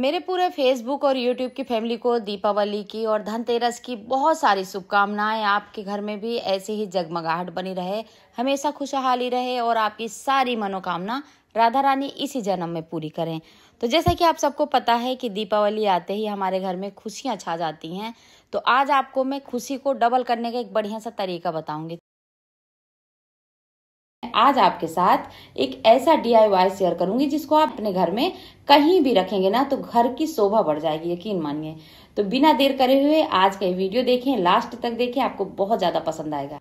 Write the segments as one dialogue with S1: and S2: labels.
S1: मेरे पूरे फेसबुक और यूट्यूब की फैमिली को दीपावली की और धनतेरस की बहुत सारी शुभकामनाएं आपके घर में भी ऐसे ही जगमगाहट बनी रहे हमेशा खुशहाली रहे और आपकी सारी मनोकामना राधा रानी इसी जन्म में पूरी करें तो जैसा कि आप सबको पता है कि दीपावली आते ही हमारे घर में खुशियां छा जाती हैं तो आज आपको मैं खुशी को डबल करने का एक बढ़िया सा तरीका बताऊंगी आज आपके साथ एक ऐसा डी शेयर करूंगी जिसको आप अपने घर में कहीं भी रखेंगे ना तो घर की शोभा बढ़ जाएगी यकीन मानिए तो बिना देर करे हुए आज का ये वीडियो देखें लास्ट तक देखें आपको बहुत ज़्यादा पसंद आएगा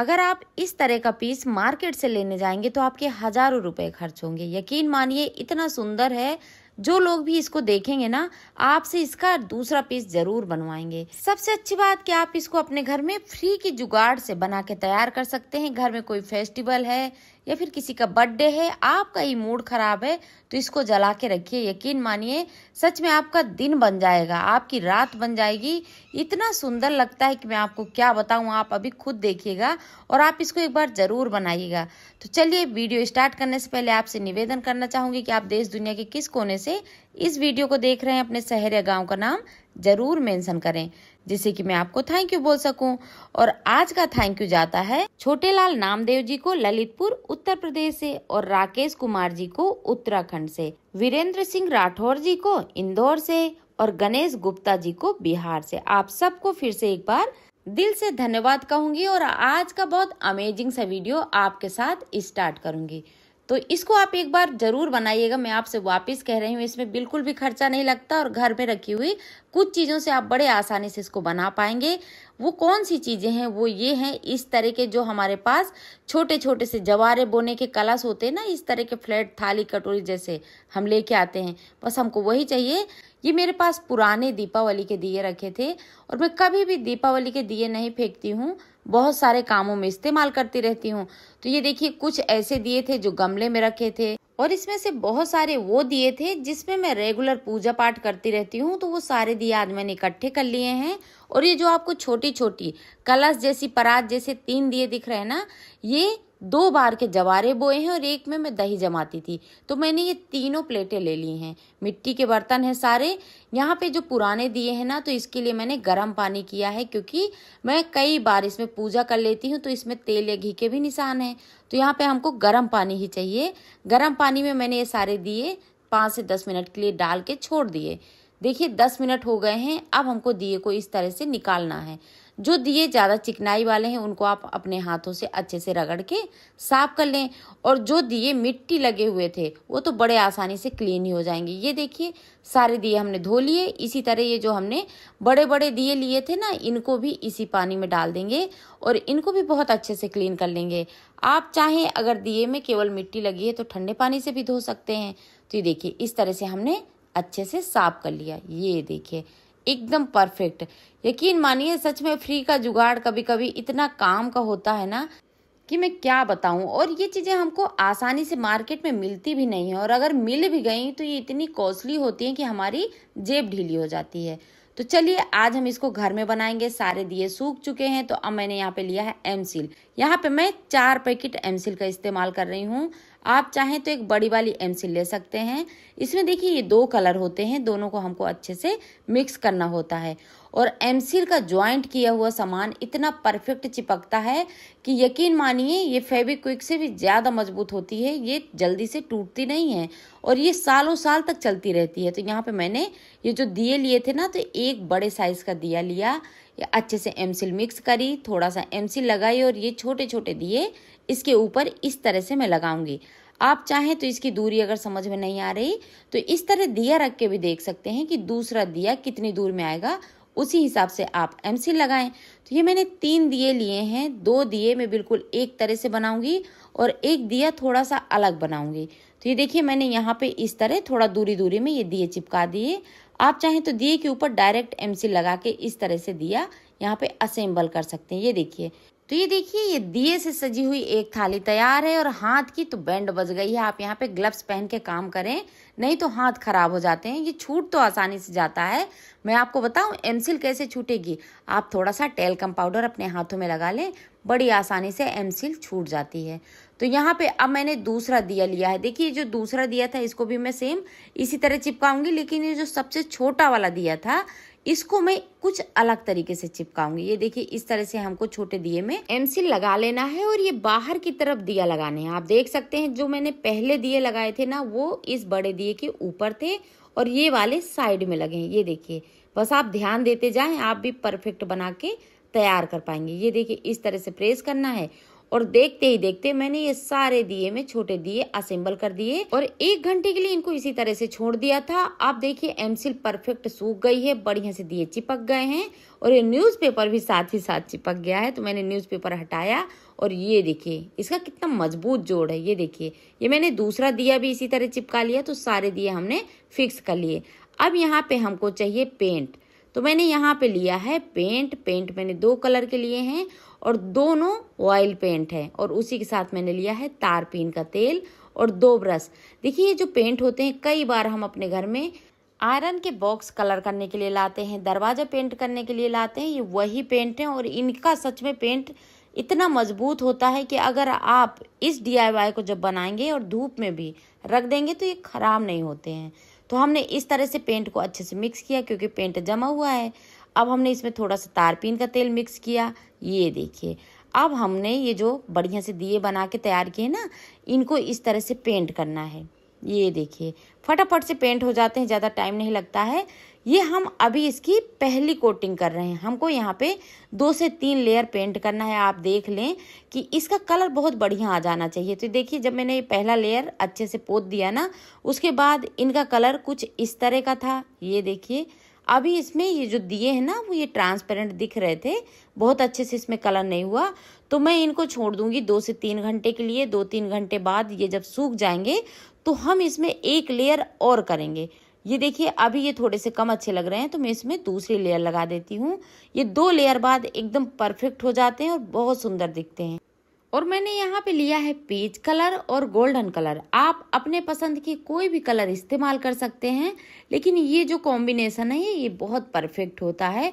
S1: अगर आप इस तरह का पीस मार्केट से लेने जाएंगे तो आपके हजारों रुपए खर्च होंगे यकीन मानिए इतना सुंदर है जो लोग भी इसको देखेंगे ना आपसे इसका दूसरा पीस जरूर बनवाएंगे सबसे अच्छी बात कि आप इसको अपने घर में फ्री की जुगाड़ से बना के तैयार कर सकते हैं घर में कोई फेस्टिवल है या फिर किसी का बर्थडे है आपका ही मूड खराब है तो इसको जला के रखिए यकीन मानिए सच में आपका दिन बन जाएगा आपकी रात बन जाएगी इतना सुंदर लगता है कि मैं आपको क्या बताऊं आप अभी खुद देखिएगा और आप इसको एक बार ज़रूर बनाइएगा तो चलिए वीडियो स्टार्ट करने से पहले आपसे निवेदन करना चाहूंगी कि आप देश दुनिया के किस कोने से इस वीडियो को देख रहे हैं अपने शहर या गाँव का नाम ज़रूर मेंशन करें जिससे कि मैं आपको थैंक यू बोल सकूं और आज का थैंक यू जाता है छोटेलाल नामदेव जी को ललितपुर उत्तर प्रदेश से और राकेश कुमार जी को उत्तराखंड से वीरेंद्र सिंह राठौर जी को इंदौर से और गणेश गुप्ता जी को बिहार से आप सबको फिर से एक बार दिल से धन्यवाद कहूंगी और आज का बहुत अमेजिंग सा वीडियो आपके साथ स्टार्ट करूंगी तो इसको आप एक बार ज़रूर बनाइएगा मैं आपसे वापस कह रही हूँ इसमें बिल्कुल भी खर्चा नहीं लगता और घर में रखी हुई कुछ चीज़ों से आप बड़े आसानी से इसको बना पाएंगे वो कौन सी चीज़ें हैं वो ये हैं इस तरह के जो हमारे पास छोटे छोटे से जवारे बोने के कलश होते हैं ना इस तरह के फ्लैट थाली कटोरी जैसे हम लेके आते हैं बस हमको वही चाहिए ये मेरे पास पुराने दीपावली के दिए रखे थे और मैं कभी भी दीपावली के दिए नहीं फेंकती हूँ बहुत सारे कामों में इस्तेमाल करती रहती हूँ तो ये देखिए कुछ ऐसे दिए थे जो गमले में रखे थे और इसमें से बहुत सारे वो दिए थे जिसमें मैं रेगुलर पूजा पाठ करती रहती हूँ तो वो सारे दिए आज मैंने इकट्ठे कर लिए हैं और ये जो आपको छोटी छोटी कलश जैसी परात जैसे तीन दिए दिख रहे हैं ना ये दो बार के जवारे बोए हैं और एक में मैं दही जमाती थी तो मैंने ये तीनों प्लेटें ले ली हैं मिट्टी के बर्तन हैं सारे यहाँ पे जो पुराने दिए हैं ना तो इसके लिए मैंने गर्म पानी किया है क्योंकि मैं कई बार इसमें पूजा कर लेती हूँ तो इसमें तेल या घी के भी निशान हैं तो यहाँ पे हमको गर्म पानी ही चाहिए गर्म पानी में मैंने ये सारे दिए पाँच से दस मिनट के लिए डाल के छोड़ दिए देखिए दस मिनट हो गए हैं अब हमको दिए को इस तरह से निकालना है जो दिए ज़्यादा चिकनाई वाले हैं उनको आप अपने हाथों से अच्छे से रगड़ के साफ कर लें और जो दिए मिट्टी लगे हुए थे वो तो बड़े आसानी से क्लीन ही हो जाएंगे ये देखिए सारे दिए हमने धो लिए इसी तरह ये जो हमने बड़े बड़े दिए लिए थे ना इनको भी इसी पानी में डाल देंगे और इनको भी बहुत अच्छे से क्लीन कर लेंगे आप चाहें अगर दिए में केवल मिट्टी लगी है तो ठंडे पानी से भी धो सकते हैं तो ये देखिए इस तरह से हमने अच्छे से साफ कर लिया ये देखिए एकदम परफेक्ट यकीन मानिए सच में फ्री का जुगाड़ कभी कभी इतना काम का होता है ना कि मैं क्या बताऊं और ये चीज़ें हमको आसानी से मार्केट में मिलती भी नहीं है और अगर मिल भी गई तो ये इतनी कॉस्टली होती है कि हमारी जेब ढीली हो जाती है तो चलिए आज हम इसको घर में बनाएंगे सारे दिए सूख चुके हैं तो अब मैंने यहाँ पे लिया है एमसील यहाँ पे मैं चार पैकेट एम का इस्तेमाल कर रही हूँ आप चाहें तो एक बड़ी वाली एम ले सकते हैं इसमें देखिए ये दो कलर होते हैं दोनों को हमको अच्छे से मिक्स करना होता है और एम का ज्वाइंट किया हुआ सामान इतना परफेक्ट चिपकता है कि यकीन मानिए ये फेविक्विक से भी ज़्यादा मजबूत होती है ये जल्दी से टूटती नहीं है और ये सालों साल तक चलती रहती है तो यहाँ पे मैंने ये जो दिए लिए थे ना तो एक बड़े साइज़ का दिया लिया अच्छे से एम मिक्स करी थोड़ा सा एम लगाई और ये छोटे छोटे दिए इसके ऊपर इस तरह से मैं लगाऊंगी आप चाहें तो इसकी दूरी अगर समझ में नहीं आ रही तो इस तरह दिया रख के भी देख सकते हैं कि दूसरा दिया कितनी दूर में आएगा उसी हिसाब से आप एम सी लगाएं तो ये मैंने तीन दिए लिए हैं दो दिए मैं बिल्कुल एक तरह से बनाऊंगी और एक दिया थोड़ा सा अलग बनाऊंगी तो ये देखिए मैंने यहाँ पे इस तरह थोड़ा दूरी दूरी में ये दिए चिपका दिए आप चाहें तो दिए के ऊपर डायरेक्ट एम लगा के इस तरह से दिया यहाँ पे असेंबल कर सकते हैं ये देखिए तो ये देखिए ये दिए से सजी हुई एक थाली तैयार है और हाथ की तो बैंड बज गई है आप यहाँ पे ग्लव्स पहन के काम करें नहीं तो हाथ खराब हो जाते हैं ये छूट तो आसानी से जाता है मैं आपको बताऊं एमसिल कैसे छूटेगी आप थोड़ा सा टेलकम पाउडर अपने हाथों में लगा लें बड़ी आसानी से एमसिल छूट जाती है तो यहाँ पे अब मैंने दूसरा दिया लिया है देखिए जो दूसरा दिया था इसको भी मैं सेम इसी तरह चिपकाऊंगी लेकिन ये जो सबसे छोटा वाला दिया था इसको मैं कुछ अलग तरीके से चिपकाऊंगी ये देखिए इस तरह से हमको छोटे दिए में एमसील लगा लेना है और ये बाहर की तरफ दिया लगाने हैं आप देख सकते हैं जो मैंने पहले दिए लगाए थे ना वो इस बड़े दिए के ऊपर थे और ये वाले साइड में लगे हैं ये देखिए बस आप ध्यान देते जाएं आप भी परफेक्ट बना के तैयार कर पाएंगे ये देखिए इस तरह से प्रेस करना है और देखते ही देखते मैंने ये सारे दिए में छोटे दिए असेंबल कर दिए और एक घंटे के लिए इनको इसी तरह से छोड़ दिया था आप देखिए एमसिल परफेक्ट सूख गई है बढ़िया से दिए चिपक गए हैं और ये न्यूज़पेपर भी साथ ही साथ चिपक गया है तो मैंने न्यूज़पेपर हटाया और ये देखिए इसका कितना मजबूत जोड़ है ये देखिए ये मैंने दूसरा दिया भी इसी तरह चिपका लिया तो सारे दिए हमने फिक्स कर लिए अब यहाँ पे हमको चाहिए पेंट तो मैंने यहाँ पे लिया है पेंट पेंट मैंने दो कलर के लिए हैं और दोनों ऑयल पेंट हैं और उसी के साथ मैंने लिया है तारपीन का तेल और दो ब्रश देखिए ये जो पेंट होते हैं कई बार हम अपने घर में आयरन के बॉक्स कलर करने के लिए लाते हैं दरवाज़ा पेंट करने के लिए लाते हैं ये वही पेंट हैं और इनका सच में पेंट इतना मजबूत होता है कि अगर आप इस डीआईवाई को जब बनाएंगे और धूप में भी रख देंगे तो ये ख़राब नहीं होते हैं तो हमने इस तरह से पेंट को अच्छे से मिक्स किया क्योंकि पेंट जमा हुआ है अब हमने इसमें थोड़ा सा तारपीन का तेल मिक्स किया ये देखिए अब हमने ये जो बढ़िया से दिए बना के तैयार किए ना इनको इस तरह से पेंट करना है ये देखिए फटाफट से पेंट हो जाते हैं ज़्यादा टाइम नहीं लगता है ये हम अभी इसकी पहली कोटिंग कर रहे हैं हमको यहाँ पे दो से तीन लेयर पेंट करना है आप देख लें कि इसका कलर बहुत बढ़िया आ जाना चाहिए तो देखिए जब मैंने ये पहला लेयर अच्छे से पोत दिया ना उसके बाद इनका कलर कुछ इस तरह का था ये देखिए अभी इसमें ये जो दिए हैं ना वो ये ट्रांसपेरेंट दिख रहे थे बहुत अच्छे से इसमें कलर नहीं हुआ तो मैं इनको छोड़ दूंगी दो से तीन घंटे के लिए दो तीन घंटे बाद ये जब सूख जाएंगे तो हम इसमें एक लेयर और करेंगे ये देखिए अभी ये थोड़े से कम अच्छे लग रहे हैं तो मैं इसमें दूसरी लेयर लगा देती हूँ ये दो लेयर बाद एकदम परफेक्ट हो जाते हैं और बहुत सुंदर दिखते हैं और मैंने यहाँ पे लिया है पीच कलर और गोल्डन कलर आप अपने पसंद की कोई भी कलर इस्तेमाल कर सकते हैं लेकिन ये जो कॉम्बिनेशन है ये बहुत परफेक्ट होता है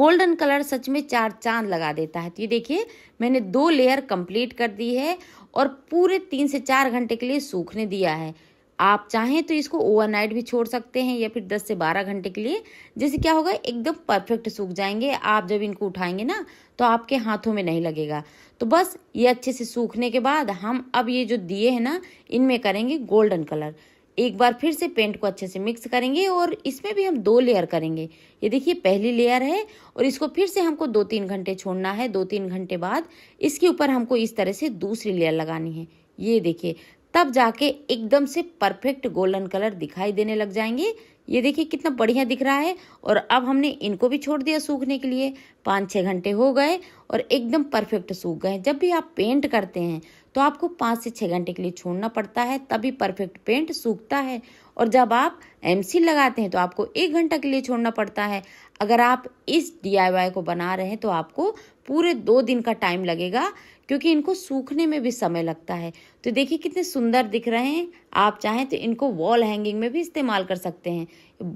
S1: गोल्डन कलर सच में चार चांद लगा देता है तो ये देखिए मैंने दो लेयर कंप्लीट कर दी है और पूरे तीन से चार घंटे के लिए सूखने दिया है आप चाहें तो इसको ओवरनाइट भी छोड़ सकते हैं या फिर 10 से 12 घंटे के लिए जैसे क्या होगा एकदम परफेक्ट सूख जाएंगे आप जब इनको उठाएंगे ना तो आपके हाथों में नहीं लगेगा तो बस ये अच्छे से सूखने के बाद हम अब ये जो दिए हैं ना इनमें करेंगे गोल्डन कलर एक बार फिर से पेंट को अच्छे से मिक्स करेंगे और इसमें भी हम दो लेयर करेंगे ये देखिए पहली लेयर है और इसको फिर से हमको दो तीन घंटे छोड़ना है दो तीन घंटे बाद इसके ऊपर हमको इस तरह से दूसरी लेयर लगानी है ये देखिए तब जाके एकदम से परफेक्ट गोल्डन कलर दिखाई देने लग जाएंगे ये देखिए कितना बढ़िया दिख रहा है और अब हमने इनको भी छोड़ दिया सूखने के लिए पाँच छः घंटे हो गए और एकदम परफेक्ट सूख गए जब भी आप पेंट करते हैं तो आपको पाँच से छः घंटे के लिए छोड़ना पड़ता है तभी परफेक्ट पेंट सूखता है और जब आप एम लगाते हैं तो आपको एक घंटा के लिए छोड़ना पड़ता है अगर आप इस डी को बना रहे हैं तो आपको पूरे दो दिन का टाइम लगेगा क्योंकि इनको सूखने में भी समय लगता है तो देखिए कितने सुंदर दिख रहे हैं आप चाहें तो इनको वॉल हैंगिंग में भी इस्तेमाल कर सकते हैं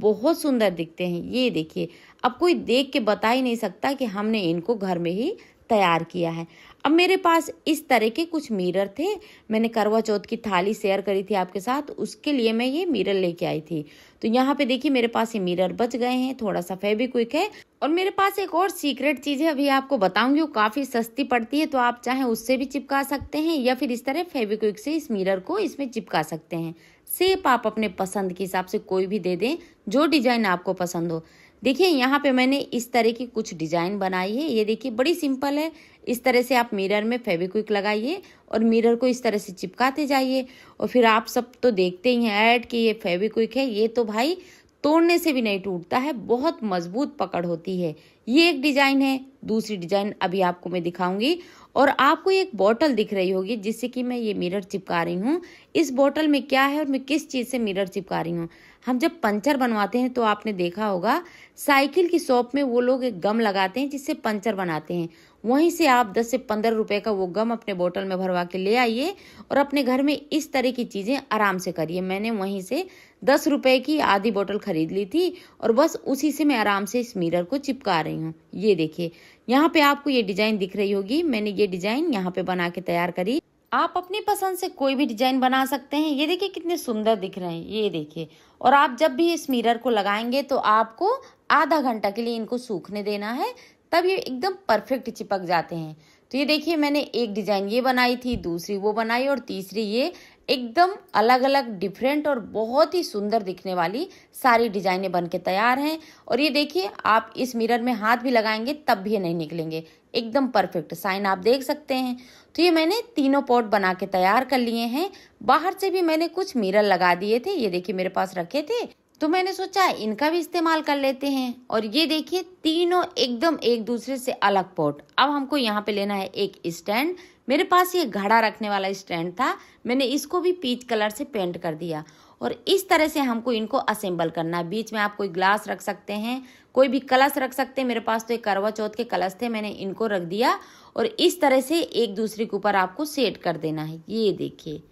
S1: बहुत सुंदर दिखते हैं ये देखिए अब कोई देख के बता ही नहीं सकता कि हमने इनको घर में ही तैयार किया है अब मेरे पास इस तरह के कुछ मिरर थे मैंने करवा चौथ की थाली शेयर करी थी आपके साथ उसके लिए मैं ये मिरर लेके आई थी तो यहाँ पे देखिए मेरे पास ये मिरर बच गए हैं थोड़ा सा फेबी क्विक है और मेरे पास एक और सीक्रेट चीज़ है अभी आपको बताऊंगी वो काफ़ी सस्ती पड़ती है तो आप चाहे उससे भी चिपका सकते हैं या फिर इस तरह फेबिक्विक से इस मिरर को इसमें चिपका सकते हैं सेप आप अपने पसंद के हिसाब से कोई भी दे दें जो डिजाइन आपको पसंद हो देखिए यहाँ पे मैंने इस तरह की कुछ डिज़ाइन बनाई है ये देखिए बड़ी सिंपल है इस तरह से आप मिरर में फेविक्विक लगाइए और मिरर को इस तरह से चिपकाते जाइए और फिर आप सब तो देखते ही हैं ऐड कि ये फेविक्विक है ये तो भाई तोड़ने से भी नहीं टूटता है बहुत मजबूत पकड़ होती है ये एक डिजाइन है दूसरी डिजाइन अभी आपको मैं दिखाऊंगी और आपको एक बॉटल दिख रही होगी जिससे कि मैं ये मिरर चिपका रही हूँ इस बोतल में क्या है और मैं किस चीज़ से मिरर चिपका रही हूँ हम जब पंचर बनवाते हैं तो आपने देखा होगा साइकिल की शॉप में वो लोग एक गम लगाते हैं जिससे पंचर बनाते हैं वहीं से आप 10 से 15 रुपए का वो गम अपने बोतल में भरवा के ले आइए और अपने घर में इस तरह की चीज़ें आराम से करिए मैंने वहीं से दस रुपए की आधी बोतल खरीद ली थी और बस उसी से मैं आराम से इस मिरर को चिपका रही हूँ ये देखिए यहाँ पे आपको ये डिजाइन दिख रही होगी मैंने ये डिजाइन यहाँ पे बना के तैयार करी आप अपनी पसंद से कोई भी डिजाइन बना सकते हैं ये देखिए कितने सुंदर दिख रहे हैं ये देखिए और आप जब भी इस मिरर को लगाएंगे तो आपको आधा घंटा के लिए इनको सूखने देना है तब ये एकदम परफेक्ट चिपक जाते हैं तो ये देखिए मैंने एक डिज़ाइन ये बनाई थी दूसरी वो बनाई और तीसरी ये एकदम अलग अलग डिफरेंट और बहुत ही सुंदर दिखने वाली सारी डिज़ाइनें बन के तैयार हैं और ये देखिए आप इस मिरर में हाथ भी लगाएंगे तब भी ये नहीं निकलेंगे एकदम परफेक्ट साइन आप देख सकते हैं तो ये मैंने तीनों पॉट बना के तैयार कर लिए हैं बाहर से भी मैंने कुछ मिरर लगा दिए थे ये देखिए मेरे पास रखे थे तो मैंने सोचा इनका भी इस्तेमाल कर लेते हैं और ये देखिए तीनों एकदम एक दूसरे से अलग पॉट अब हमको यहाँ पे लेना है एक स्टैंड मेरे पास ये घड़ा रखने वाला स्टैंड था मैंने इसको भी पीच कलर से पेंट कर दिया और इस तरह से हमको इनको असेंबल करना है बीच में आप कोई ग्लास रख सकते हैं कोई भी कलश रख सकते हैं मेरे पास तो एक करवा चौथ के कलश थे मैंने इनको रख दिया और इस तरह से एक दूसरे के ऊपर आपको सेट कर देना है ये देखिए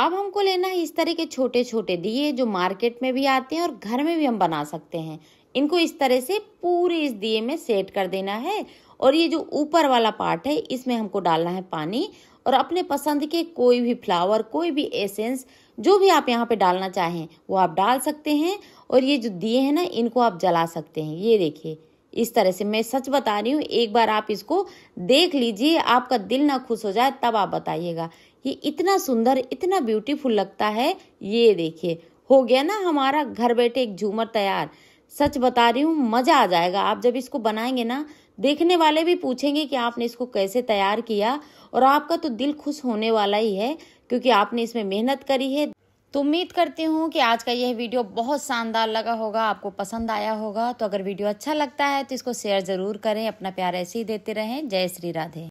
S1: अब हमको लेना है इस तरह के छोटे छोटे दिए जो मार्केट में भी आते हैं और घर में भी हम बना सकते हैं इनको इस तरह से पूरे इस दिए में सेट कर देना है और ये जो ऊपर वाला पार्ट है इसमें हमको डालना है पानी और अपने पसंद के कोई भी फ्लावर कोई भी एसेंस जो भी आप यहाँ पे डालना चाहें वो आप डाल सकते हैं और ये जो दिए हैं ना इनको आप जला सकते हैं ये देखिए इस तरह से मैं सच बता रही हूँ एक बार आप इसको देख लीजिए आपका दिल ना खुश हो जाए तब आप बताइएगा ये इतना सुंदर इतना ब्यूटीफुल लगता है ये देखिए हो गया ना हमारा घर बैठे एक झूमर तैयार सच बता रही हूँ मज़ा आ जाएगा आप जब इसको बनाएंगे ना देखने वाले भी पूछेंगे कि आपने इसको कैसे तैयार किया और आपका तो दिल खुश होने वाला ही है क्योंकि आपने इसमें मेहनत करी है तो उम्मीद करती हूँ कि आज का यह वीडियो बहुत शानदार लगा होगा आपको पसंद आया होगा तो अगर वीडियो अच्छा लगता है तो इसको शेयर ज़रूर करें अपना प्यार ऐसे ही देते रहें जय श्री राधे